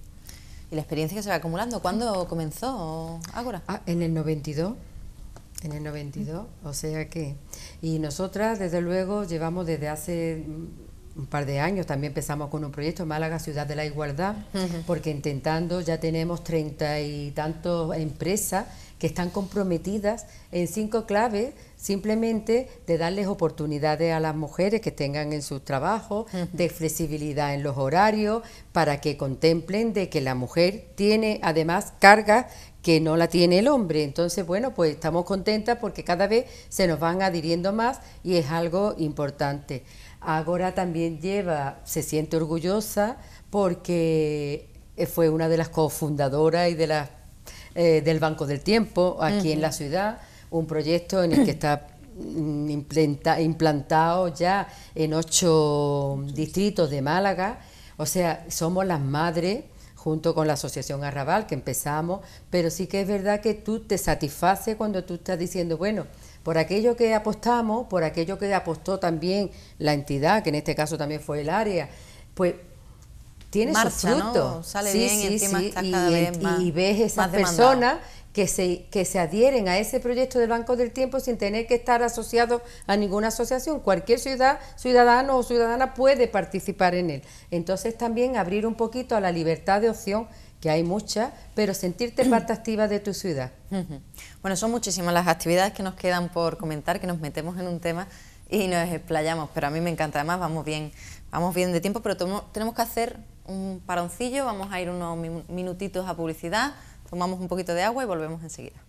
Speaker 1: ¿Y la experiencia que se va acumulando? ¿Cuándo comenzó Ágora? Ah, en el 92.
Speaker 2: En el 92, o sea que. Y nosotras, desde luego, llevamos desde hace un par de años también empezamos con un proyecto, Málaga Ciudad de la Igualdad, porque intentando ya tenemos treinta y tantos empresas que están comprometidas en cinco claves simplemente de darles oportunidades a las mujeres que tengan en sus trabajos, de flexibilidad en los horarios, para que contemplen de que la mujer tiene además carga que no la tiene el hombre. Entonces, bueno, pues estamos contentas porque cada vez se nos van adhiriendo más y es algo importante. ahora también lleva, se siente orgullosa porque eh, fue una de las cofundadoras y de las, eh, del Banco del Tiempo aquí en la ciudad, un proyecto en el que está mm, implantado ya en ocho distritos de Málaga. O sea, somos las madres junto con la Asociación Arrabal, que empezamos, pero sí que es verdad que tú te satisfaces cuando tú estás diciendo, bueno, por aquello que apostamos, por aquello que apostó también la entidad, que en este caso también fue el área, pues tiene frutos. Sale bien encima y, vez más, y ves esas personas que se, adhieren a ese proyecto del Banco del Tiempo sin tener que estar asociado a ninguna asociación. Cualquier ciudad, ciudadano o ciudadana puede participar en él. Entonces también abrir un poquito a la libertad de opción que hay mucha pero sentirte parte activa de tu ciudad.
Speaker 1: Bueno, son muchísimas las actividades que nos quedan por comentar, que nos metemos en un tema y nos explayamos, pero a mí me encanta, además vamos bien, vamos bien de tiempo, pero tenemos que hacer un paroncillo, vamos a ir unos minutitos a publicidad, Tomamos un poquito de agua y volvemos enseguida.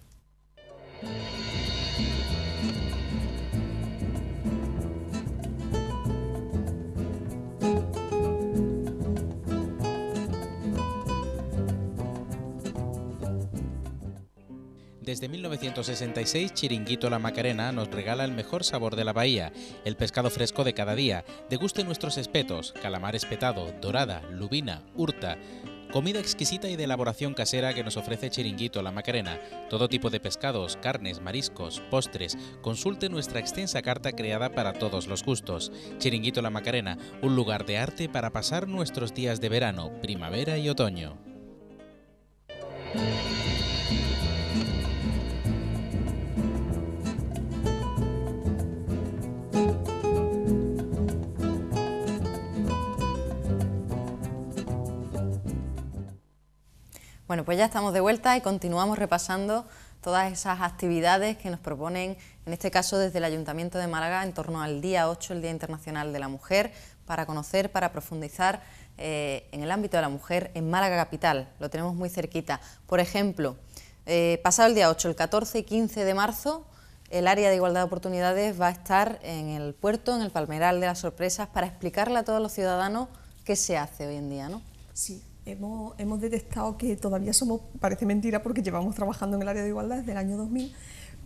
Speaker 1: Desde 1966, Chiringuito La Macarena nos regala el mejor sabor de la bahía, el pescado fresco de cada día. Deguste nuestros espetos, calamar espetado, dorada, lubina, hurta. Comida exquisita y de elaboración casera que nos ofrece Chiringuito La Macarena. Todo tipo de pescados, carnes, mariscos, postres. Consulte nuestra extensa carta creada para todos los gustos. Chiringuito La Macarena, un lugar de arte para pasar nuestros días de verano, primavera y otoño. Bueno, pues ya estamos de vuelta y continuamos repasando todas esas actividades que nos proponen, en este caso desde el Ayuntamiento de Málaga, en torno al día 8, el Día Internacional de la Mujer, para conocer, para profundizar eh, en el ámbito de la mujer en Málaga Capital, lo tenemos muy cerquita. Por ejemplo, eh, pasado el día 8, el 14 y 15 de marzo, el área de igualdad de oportunidades va a estar en el puerto, en el Palmeral de las
Speaker 3: Sorpresas, para explicarle a todos los
Speaker 1: ciudadanos qué se hace hoy en día, ¿no? Sí,
Speaker 3: hemos, detectado que todavía somos, parece mentira porque llevamos trabajando en el área de igualdad desde el año 2000,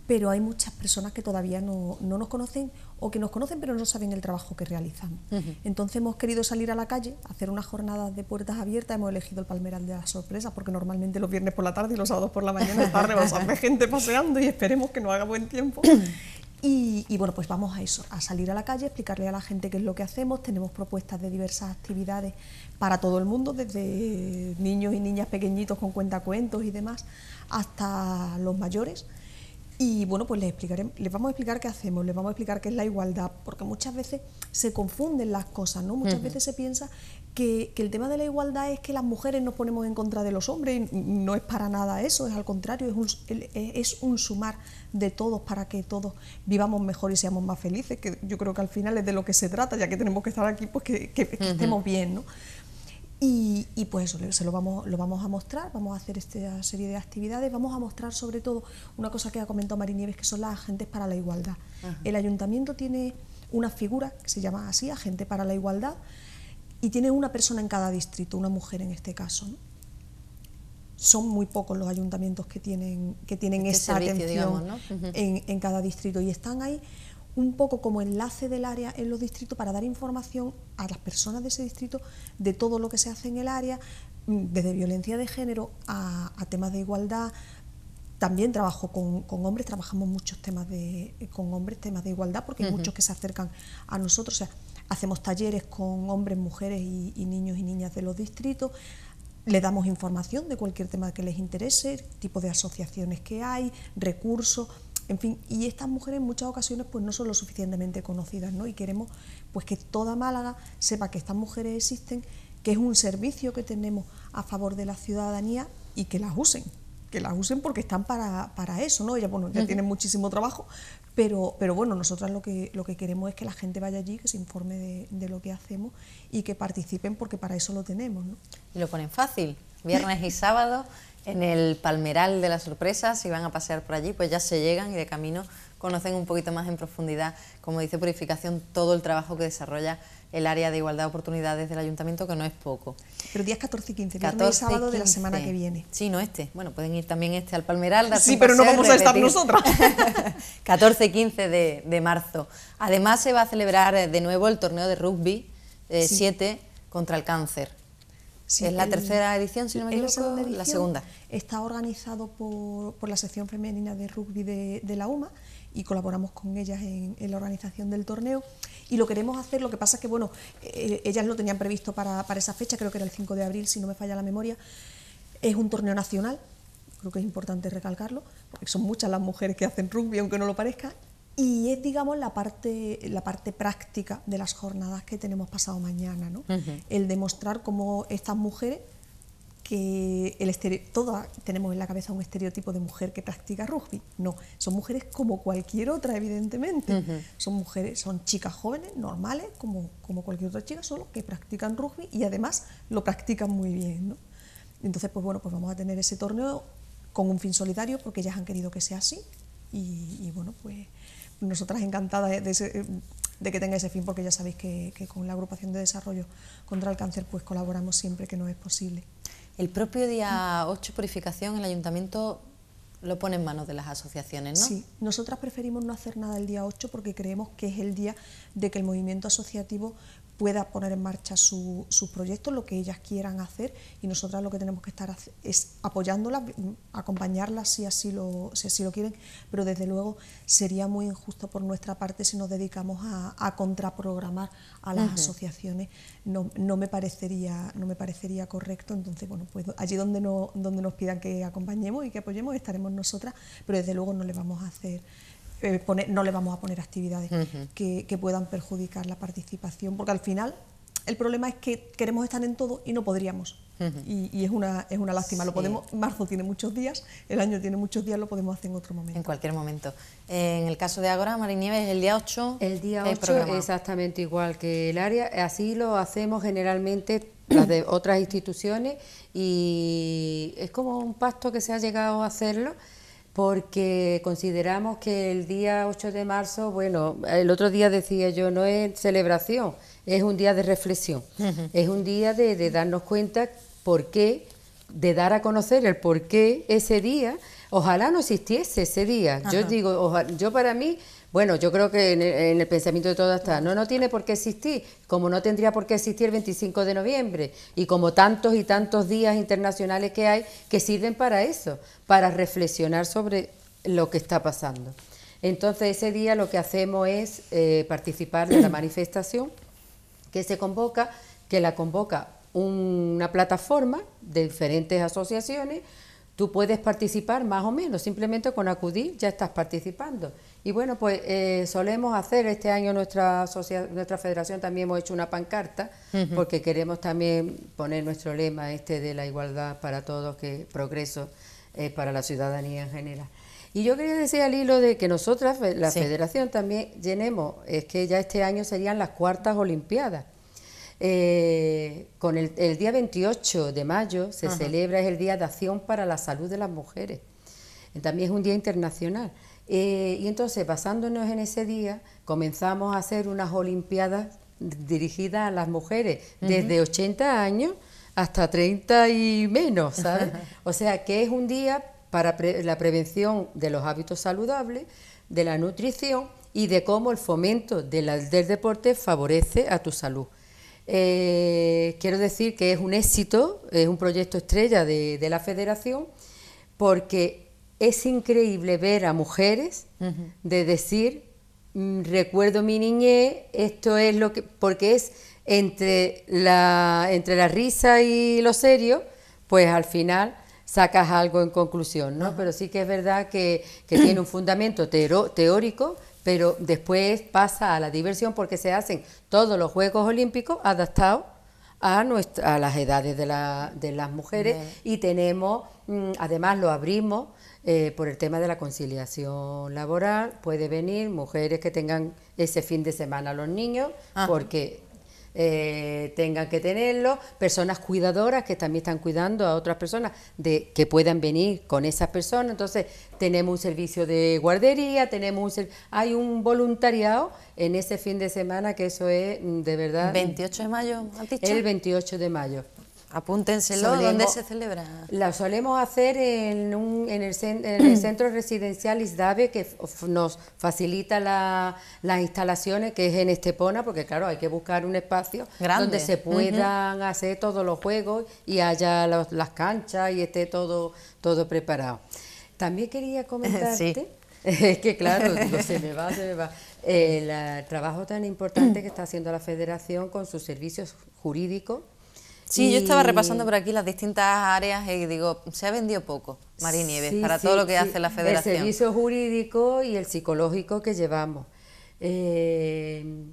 Speaker 3: pero hay muchas personas que todavía no, nos conocen o que nos conocen pero no saben el trabajo que realizamos. Entonces hemos querido salir a la calle, hacer unas jornadas de puertas abiertas, hemos elegido el Palmeral de la sorpresa porque normalmente los viernes por la tarde y los sábados por la mañana está rebasando gente paseando y esperemos que no haga buen tiempo. Y, bueno, pues vamos a eso, a salir a la calle, explicarle a la gente qué es lo que hacemos. Tenemos propuestas de diversas actividades para todo el mundo, desde niños y niñas pequeñitos con cuentacuentos y demás, hasta los mayores. Y bueno, pues les, explicaré, les vamos a explicar qué hacemos, les vamos a explicar qué es la igualdad, porque muchas veces se confunden las cosas, ¿no? Muchas veces se piensa que, el tema de la igualdad es que las mujeres nos ponemos en contra de los hombres, y no es para nada eso, es al contrario, es un, es un sumar de todos para que todos vivamos mejor y seamos más felices, que yo creo que al final es de lo que se trata, ya que tenemos que estar aquí, pues que, estemos bien, ¿no? Y, pues eso, se lo vamos, lo vamos a mostrar, vamos a hacer esta serie de actividades, vamos a mostrar sobre todo una cosa que ha comentado Mari Nieves, que son las agentes para la igualdad. El ayuntamiento tiene una figura que se llama así, agente para la igualdad, y tiene una persona en cada distrito, una mujer en este caso. Son muy pocos los ayuntamientos que tienen, que tienen esa este atención en, en cada distrito y están ahí un poco como enlace del área en los distritos para dar información a las personas de ese distrito de todo lo que se hace en el área, mm, desde violencia de género a, temas de igualdad. También trabajo con, hombres, trabajamos muchos temas de, eh, con hombres, temas de igualdad, porque hay muchos que se acercan a nosotros. O sea, hacemos talleres con hombres, mujeres y, niños y niñas de los distritos. Le damos información de cualquier tema que les interese, tipo de asociaciones que hay, recursos en fin, y estas mujeres en muchas ocasiones pues no son lo suficientemente conocidas, ¿no? Y queremos pues que toda Málaga sepa que estas mujeres existen, que es un servicio que tenemos a favor de la ciudadanía y que las usen, que las usen porque están para, para eso, ¿no? Ellas, bueno, ya tienen muchísimo trabajo, pero, pero bueno, nosotras lo que, lo que queremos es que la gente vaya allí, que se informe de, de lo que hacemos y que participen porque para eso lo tenemos, ¿no?
Speaker 1: Y lo ponen fácil, viernes y sábado en el Palmeral de las Sorpresas, si van a pasear por allí, pues ya se llegan y de camino conocen un poquito más en profundidad, como dice Purificación, todo el trabajo que desarrolla el área de igualdad de oportunidades del ayuntamiento, que no es poco. Pero días 14 y 15, 14 y sábado de la semana que viene. Sí, no este. Bueno, pueden ir también este al Palmeral. Sí, pero no vamos a estar nosotras. 14 y 15 de, marzo. Además se va a celebrar eh, de nuevo el torneo de rugby 7 eh, contra el cáncer es la tercera edición, si no me equivoco, la segunda.
Speaker 3: Está organizado por, la sección femenina de rugby de, la UMA y colaboramos con ellas en, la organización del torneo. Y lo queremos hacer, lo que pasa es que, bueno, eh, ellas lo tenían previsto para, para, esa fecha, creo que era el 5 de abril, si no me falla la memoria. Es un torneo nacional, creo que es importante recalcarlo, porque son muchas las mujeres que hacen rugby, aunque no lo parezca, y es, digamos, la parte, la parte práctica de las jornadas que tenemos pasado mañana, ¿no? El demostrar cómo estas mujeres, que el todas tenemos en la cabeza un estereotipo de mujer que practica rugby. No, son mujeres como cualquier otra, evidentemente. Son mujeres, son chicas jóvenes, normales, como, como cualquier otra chica, solo que practican rugby y además lo practican muy bien, ¿no? Entonces, pues bueno, pues vamos a tener ese torneo con un fin solidario porque ellas han querido que sea así y bueno, pues nosotras encantadas eh, de, que tenga ese fin, porque ya sabéis que, con la agrupación de desarrollo contra el cáncer pues colaboramos siempre que no es posible.
Speaker 1: El propio día 8 Purificación, el ayuntamiento lo pone en manos de las asociaciones, ¿no? Sí,
Speaker 3: nosotras preferimos no hacer nada el día 8 porque creemos que es el día de que el movimiento asociativo pueda poner en marcha sus proyectos, lo que ellas quieran hacer y nosotras lo que tenemos que estar es apoyándolas, acompañarlas si así, lo, si lo quieren, pero desde luego sería muy injusto por nuestra parte si nos dedicamos a, contraprogramar a las asociaciones, no, me parecería, no me parecería correcto, entonces bueno, pues allí donde, no, donde nos pidan que acompañemos y que apoyemos estaremos nosotras, pero desde luego no le vamos a hacer eh, no le vamos a poner actividades que, puedan perjudicar la participación, porque al final el problema es que queremos estar en todo y no podríamos. y, es una, es una lástima. Lo podemos, marzo tiene muchos días, el año tiene muchos días, lo podemos hacer en otro momento. En cualquier
Speaker 1: momento. en el caso de Agora, Marinieves, el día 8. El día 8 es
Speaker 2: exactamente igual que el área. Así lo hacemos generalmente las de otras instituciones y es como un pacto que se ha llegado a hacerlo porque consideramos que el día 8 de marzo, bueno, el otro día decía yo, no es celebración, es un día de reflexión, es un día de, darnos cuenta por qué, de dar a conocer el por qué ese día, ojalá no existiese ese día. Yo digo, yo para mí bueno, yo creo que en el, pensamiento de todas está, no, no tiene por qué existir, como no tendría por qué existir el 25 de noviembre, y como tantos y tantos días internacionales que hay que sirven para eso, para reflexionar sobre lo que está pasando. Entonces ese día lo que hacemos es eh, participar de la manifestación que se convoca, que la convoca una plataforma de diferentes asociaciones Tú puedes participar más o menos, simplemente con acudir ya estás participando. Y bueno, pues eh, solemos hacer este año nuestra, nuestra federación también hemos hecho una pancarta porque queremos también poner nuestro lema este de la igualdad para todos, que progreso eh, para la ciudadanía en general. Y yo quería decir al hilo de que nosotras, la federación también llenemos, es que ya este año serían las cuartas olimpiadas. Eh, con el, día 28 de mayo se celebra el Día de Acción para la Salud de las Mujeres. También es un día internacional. Eh, y entonces, basándonos en ese día, comenzamos a hacer unas Olimpiadas dirigidas a las mujeres desde 80 años hasta 30 y menos, o sea, que es un día para la prevención de los hábitos saludables, de la nutrición y de cómo el fomento del deporte favorece a tu salud. Eh, quiero decir que es un éxito, es un proyecto estrella de, la federación, porque es increíble ver a mujeres de decir, mm, recuerdo mi niñez, esto es lo que... porque es entre la, entre la risa y lo serio, pues al final sacas algo en conclusión, ¿no? Pero sí que es verdad que tiene un fundamento teórico pero después pasa a la diversión porque se hacen todos los Juegos Olímpicos adaptados a, nuestra, a las edades de, las mujeres y tenemos, mm, además lo abrimos eh, por el tema de la conciliación laboral, puede venir mujeres que tengan ese fin de semana los niños, ah. porque eh, tengan que tenerlo, personas cuidadoras que también están cuidando a otras personas de que puedan venir con esas personas. Entonces, tenemos un servicio de guardería, tenemos hay un voluntariado en ese fin de semana que eso es mm, de verdad 28 de mayo, El 28 de mayo. Apúntenselo, ¿dónde se celebra? La solemos hacer en, un, en, el, centro residencial Isdave, que nos facilita las instalaciones, que es en Estepona, porque claro, hay que buscar un espacio donde se puedan hacer todos los juegos y haya las canchas y esté todo, todo preparado. También quería comentarte... Es que claro, se me va, se me va. el eh, trabajo tan importante que está haciendo la Federación con sus servicios jurídicos Sí, yo estaba repasando
Speaker 1: por aquí las distintas áreas y digo, se ha vendido poco, Marín Nieves, para todo lo que hace la federación. El servicio
Speaker 2: jurídico y el psicológico que llevamos. Eh,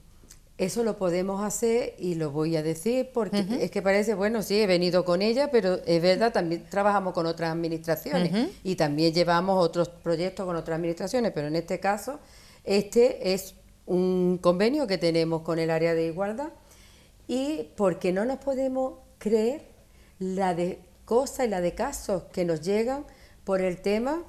Speaker 2: eso lo podemos hacer y lo voy a decir porque es que parece, bueno, sí, he venido con ella, pero es verdad, también trabajamos con otras administraciones y también llevamos otros proyectos con otras administraciones, pero en este caso, este es un convenio que tenemos con el área de igualdad y porque no nos podemos creer la de cosas y la de casos que nos llegan por el tema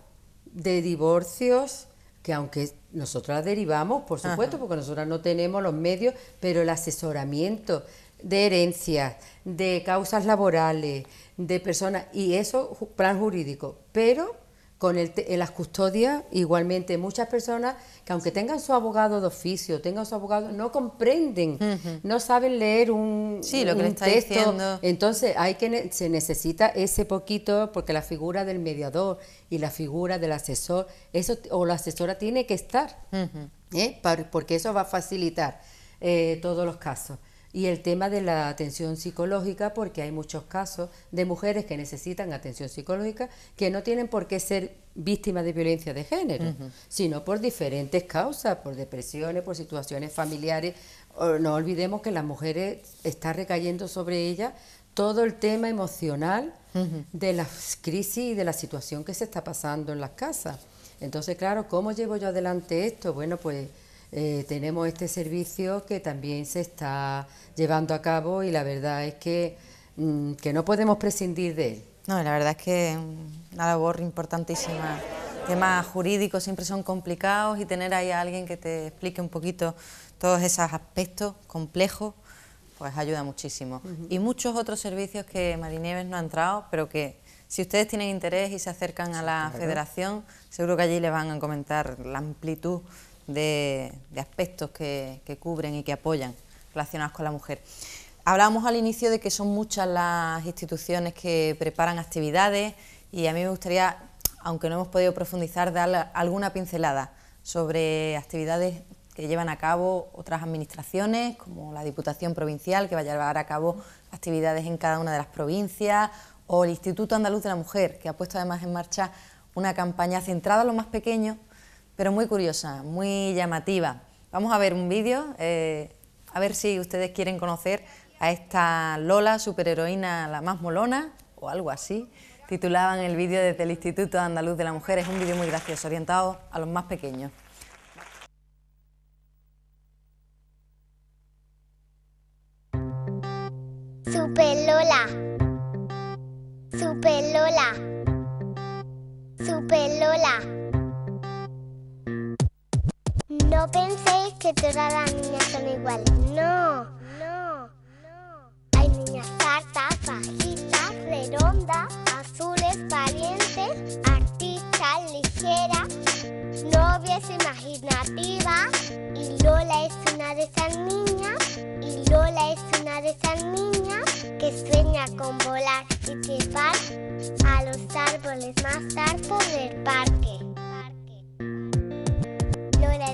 Speaker 2: de divorcios, que aunque nosotras derivamos, por supuesto, porque nosotros no tenemos los medios, pero el asesoramiento de herencias, de causas laborales, de personas, y eso, plan jurídico. Pero con las custodias, igualmente muchas personas que aunque tengan su abogado de oficio, tengan su abogado, no comprenden, no saben leer un, texto. Entonces hay que se necesita ese poquito porque la figura del mediador y la figura del asesor, eso o la asesora tiene que estar, ¿eh? porque eso va a facilitar eh, todos los casos y el tema de la atención psicológica, porque hay muchos casos de mujeres que necesitan atención psicológica que no tienen por qué ser víctimas de violencia de género, sino por diferentes causas, por depresiones, por situaciones familiares. No olvidemos que las mujeres está recayendo sobre ellas todo el tema emocional de la crisis y de la situación que se está pasando en las casas. Entonces, claro, ¿cómo llevo yo adelante esto? Bueno, pues eh, tenemos este servicio que también se está llevando a cabo y la verdad es que, mm, no podemos prescindir de él. No,
Speaker 1: la verdad es que una labor importantísima. Temas jurídicos siempre son complicados y tener ahí a alguien que te explique un poquito todos esos aspectos complejos, pues ayuda muchísimo. Y muchos otros servicios que Marinieves no ha entrado, pero que si ustedes tienen interés y se acercan a la federación, seguro que allí les van a comentar la amplitud de, aspectos que, cubren y que apoyan relacionados con la mujer. Hablábamos al inicio de que son muchas las instituciones que preparan actividades y a mí me gustaría, aunque no hemos podido profundizar, dar alguna pincelada sobre actividades que llevan a cabo otras administraciones, como la Diputación Provincial, que va a llevar a cabo actividades en cada una de las provincias, o el Instituto Andaluz de la Mujer, que ha puesto además en marcha una campaña centrada a los más pequeños pero muy curiosa, muy llamativa. Vamos a ver un vídeo, eh, a ver si ustedes quieren conocer a esta Lola, superheroína la más molona, o algo así. Titulaban el vídeo desde el Instituto Andaluz de la Mujer. Es un vídeo muy gracioso, orientado a los más pequeños.
Speaker 4: Super Lola. Super Lola. Super Lola. No penséis que todas las niñas son iguales. No, no, no. Hay niñas cartas, bajitas, redondas, azules, valientes, artistas, ligeras, novias imaginativas. Y Lola es una de esas niñas. Y Lola es una de esas niñas que sueña con volar y llevar a los árboles más altos del parque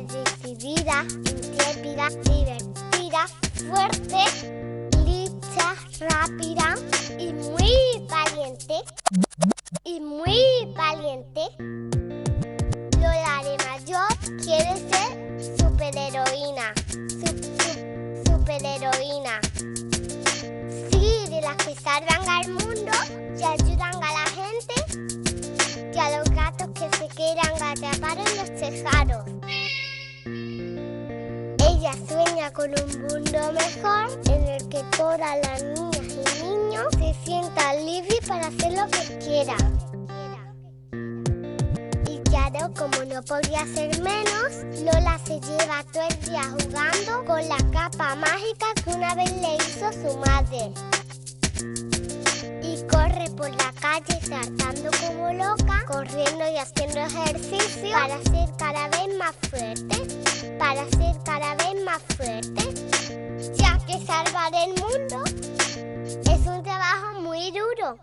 Speaker 4: decidida, intrépida, divertida, fuerte, lista, rápida y muy valiente. Y muy valiente. Lola de mayor quiere ser superheroína. superheroína. Sí, de las que salvan al mundo y ayudan a la gente y a los gatos que se quieran atrapados en los tejados con un mundo mejor en el que todas las niñas y niños se sienta libres para hacer lo que quiera Y claro, como no podía ser menos, Lola se lleva todo el día jugando con la capa mágica que una vez le hizo su madre por la calle saltando como loca, corriendo y haciendo ejercicio para ser cada vez más fuerte, para ser cada vez más fuerte, ya que salvar el mundo es un trabajo muy duro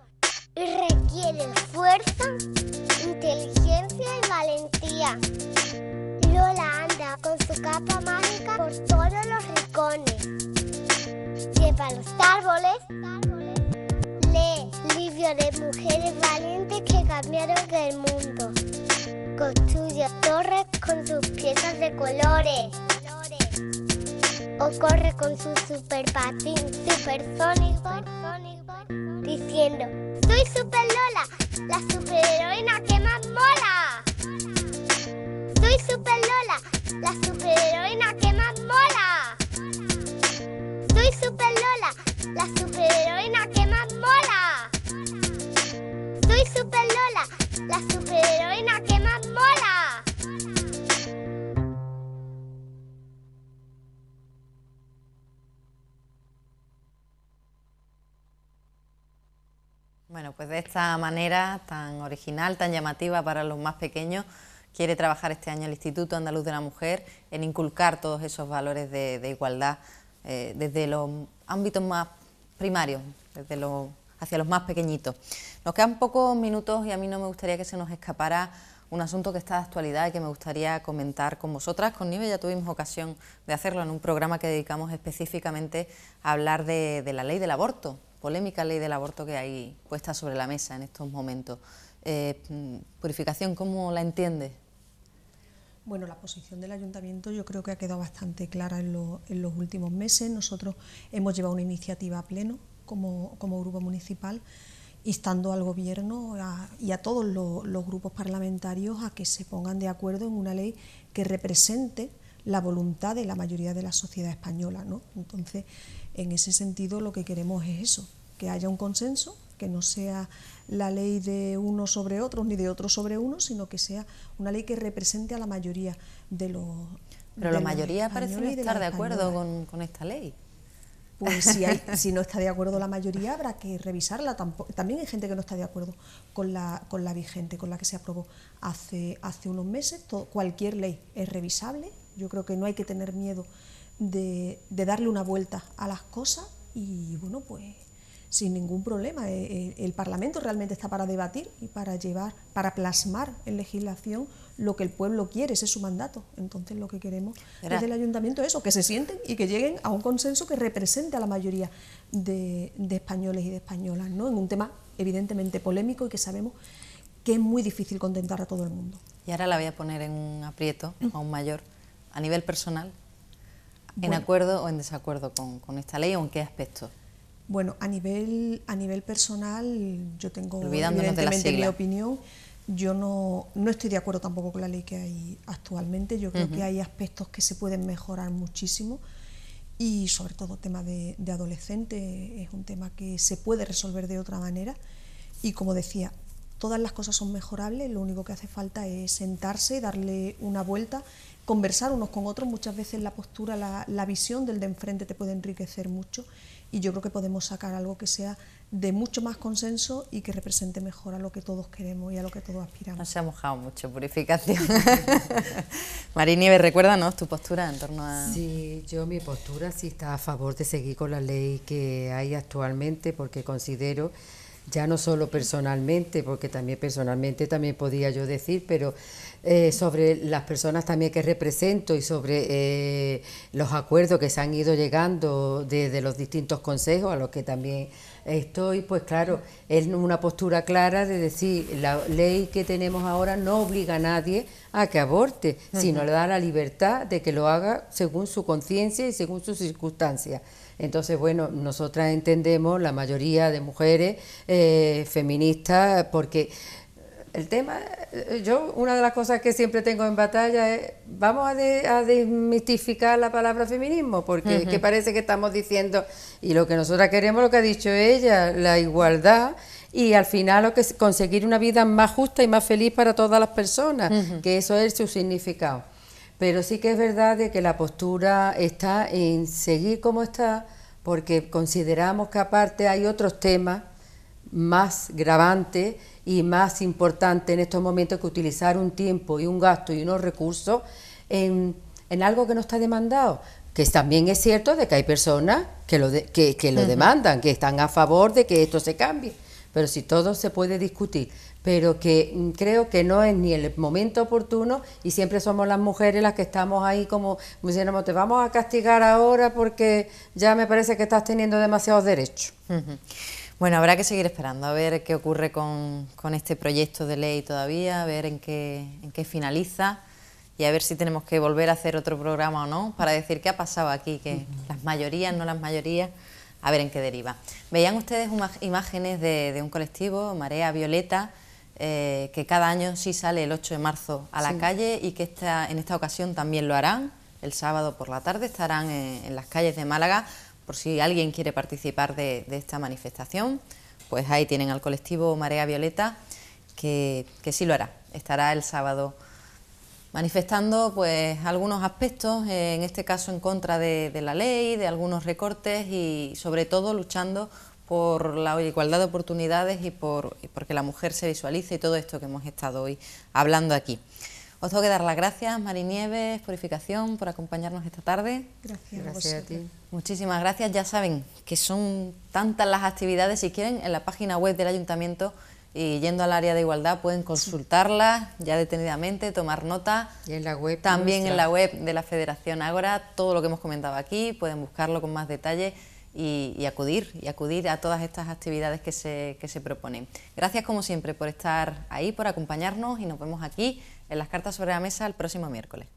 Speaker 4: y requiere fuerza, inteligencia y valentía. Lola anda con su capa mágica por todos los rincones. Lleva los árboles livio de mujeres valientes que cambiaron el mundo. Construye torres con sus piezas de colores. O corre con su super patín super Sonic, diciendo, soy Super Lola, la superheroína que más mola. Soy Super Lola, la superheroína que más mola. Soy Super Lola, la superheroína que más mola mola. Soy Super Lola, la superheroína que más mola.
Speaker 1: Bueno, pues de esta manera tan original, tan llamativa para los más pequeños, quiere trabajar este año el Instituto Andaluz de la Mujer en inculcar todos esos valores de, igualdad eh, desde los ámbitos más primarios, hacia los más pequeñitos. Nos quedan pocos minutos y a mí no me gustaría que se nos escapara un asunto que está de actualidad y que me gustaría comentar con vosotras. Con Nive ya tuvimos ocasión de hacerlo en un programa que dedicamos específicamente a hablar de, la ley del aborto, polémica ley del aborto que hay puesta sobre la mesa en estos momentos. Eh, purificación, ¿cómo la entiendes?
Speaker 3: Bueno, la posición del ayuntamiento yo creo que ha quedado bastante clara en, en los últimos meses. Nosotros hemos llevado una iniciativa a pleno como, grupo municipal instando al gobierno y a todos los grupos parlamentarios a que se pongan de acuerdo en una ley que represente la voluntad de la mayoría de la sociedad española. ¿no? Entonces, en ese sentido lo que queremos es eso, que haya un consenso, que no sea la ley de uno sobre otro ni de otro sobre uno, sino que sea una ley que represente a la mayoría de los...
Speaker 1: Pero la mayoría parece estar de acuerdo
Speaker 3: con esta ley pues si, si, no está de acuerdo la mayoría habrá que revisarla. también hay gente que no está de acuerdo con la, vigente, con la que se aprobó hace, hace unos meses. cualquier ley es revisable. Yo creo que no hay que tener miedo de, darle una vuelta a las cosas y bueno, pues sin ningún problema. El, e-, el Parlamento realmente está para debatir y para llevar, para plasmar en legislación lo que el pueblo quiere, ese es su mandato. Entonces lo que queremos es desde el ayuntamiento es eso, que se sienten y que lleguen a un consenso que represente a la mayoría de, españoles y de españolas, ¿no? En un tema evidentemente polémico y que sabemos que es muy difícil contentar a todo el mundo.
Speaker 1: Y ahora la voy a poner en un aprieto, un mm. mayor, a nivel personal, ¿en acuerdo o en desacuerdo con, esta ley o en qué aspecto?
Speaker 3: Bueno, a nivel, a nivel personal yo tengo evidentemente mi opinión, yo no, estoy de acuerdo tampoco con la ley que hay actualmente. Yo creo que hay aspectos que se pueden mejorar muchísimo y sobre todo el tema de, adolescentes adolescente es un tema que se puede resolver de otra manera y como decía, todas las cosas son mejorables, lo único que hace falta es sentarse, darle una vuelta, conversar unos con otros, muchas veces la postura, la, la visión del de enfrente te puede enriquecer mucho y yo creo que podemos sacar algo que sea de mucho más consenso y que represente mejor a lo que todos queremos y a lo que todos aspiramos. No
Speaker 1: se ha mojado mucho, purificación. recuerda recuérdanos tu postura en torno a... Sí, yo mi postura sí está a favor de seguir
Speaker 2: con la ley que hay actualmente porque considero ya no solo personalmente, porque también personalmente también podía yo decir, pero eh, sobre las personas también que represento y sobre eh, los acuerdos que se han ido llegando desde los distintos consejos a los que también estoy, pues claro, es una postura clara de decir, la ley que tenemos ahora no obliga a nadie a que aborte, sino le da la libertad de que lo haga según su conciencia y según sus circunstancias. Entonces, bueno, nosotras entendemos, la mayoría de mujeres eh, feministas, porque el tema, eh, yo una de las cosas que siempre tengo en batalla es, vamos a, desmitificar desmistificar la palabra feminismo, porque que parece que estamos diciendo, y lo que nosotras queremos, lo que ha dicho ella, la igualdad y al final lo que conseguir una vida más justa y más feliz para todas las personas, que eso es su significado. Pero sí que es verdad de que la postura está en seguir como está, porque consideramos que aparte hay otros temas más gravantes y más importantes en estos momentos que utilizar un tiempo y un gasto y unos recursos en, algo que no está demandado. Que también es cierto de que hay personas que lo, que, lo demandan, que están a favor de que esto se cambie, pero si todo se puede discutir pero que mm, creo que no es ni el momento oportuno y siempre somos las mujeres las que estamos ahí como diciendo, te vamos a castigar ahora porque ya me parece que estás teniendo demasiados derechos.
Speaker 1: Bueno, habrá que seguir esperando a ver qué ocurre con, con este proyecto de ley todavía, a ver en qué, en qué finaliza y a ver si tenemos que volver a hacer otro programa o no para decir qué ha pasado aquí, que las mayorías, no las mayorías, a ver en qué deriva. Veían ustedes imágenes de un colectivo, Marea Violeta, eh, que cada año sí sale el 8 de marzo a la calle y que esta, en esta ocasión también lo harán. El sábado por la tarde estarán en, las calles de Málaga por si alguien quiere participar de, esta manifestación. Pues ahí tienen al colectivo Marea Violeta que, sí lo hará. Estará el sábado manifestando pues algunos aspectos, eh, en este caso en contra de, la ley, de algunos recortes y sobre todo luchando por la igualdad de oportunidades y por porque la mujer se visualice y todo esto que hemos estado hoy hablando aquí. Os tengo que dar las gracias, Mari Nieves, Purificación, por acompañarnos esta tarde. Gracias, a ti. Muchísimas gracias. Ya saben que son tantas las actividades. Si quieren, en la página web del Ayuntamiento y yendo al área de igualdad pueden consultarlas ya detenidamente, tomar nota. Y en la web. También en la web de la Federación Ágora, todo lo que hemos comentado aquí, pueden buscarlo con más detalle y, acudir, y acudir a todas estas actividades que se, que se proponen. Gracias como siempre por estar ahí, por acompañarnos y nos vemos aquí en las cartas sobre la mesa el próximo miércoles.